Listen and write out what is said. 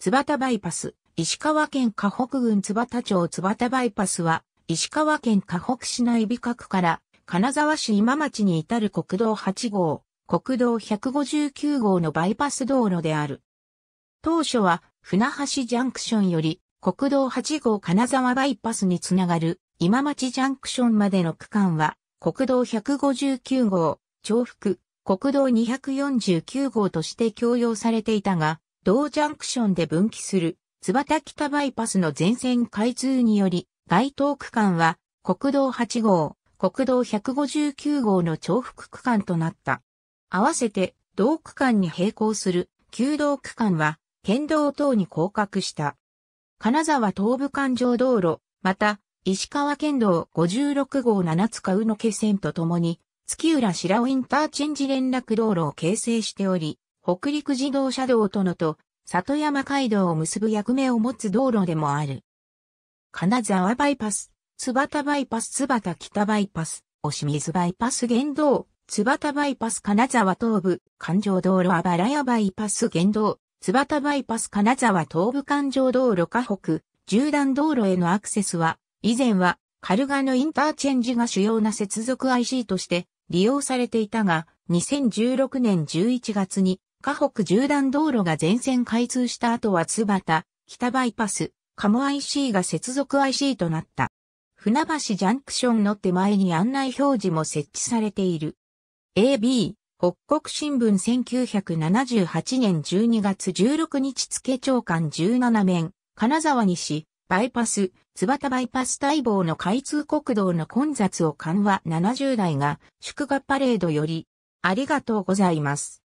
津幡バイパス、石川県河北郡津幡町津幡バイパスは、石川県河北市内美角から金沢市今町に至る国道8号、国道159号のバイパス道路である。当初は船橋ジャンクションより国道8号金沢バイパスにつながる今町ジャンクションまでの区間は国道159号、重複、国道249号として供用されていたが、同ジャンクションで分岐する、津畑北バイパスの全線開通により、該当区間は、国道8号、国道159号の重複区間となった。合わせて、同区間に並行する、旧道区間は、県道等に降格した。金沢東部環状道路、また、石川県道56号7塚宇野気線とともに、月浦白尾インターチェンジ連絡道路を形成しており、北陸自動車道とのと里山街道を結ぶ役目を持つ道路でもある。金沢バイパス、津端バイパス、津端北バイパス、お清水バイパス原道、津端バイパス金沢東部、環状道路あばらやバイパス原道、津端バイパス金沢東部環状道路下北、縦断道路へのアクセスは、以前は、カルガのインターチェンジが主要な接続 IC として利用されていたが、2016年11月に河北縦断道路が全線開通した後は津畑、北バイパス、カモ IC が接続 IC となった。船橋ジャンクションの手前に案内表示も設置されている。AB、北国新聞1978年12月16日付長官17面、金沢西、バイパス、津畑バイパス待望の開通国道の混雑を緩和70代が祝賀パレードより、ありがとうございます。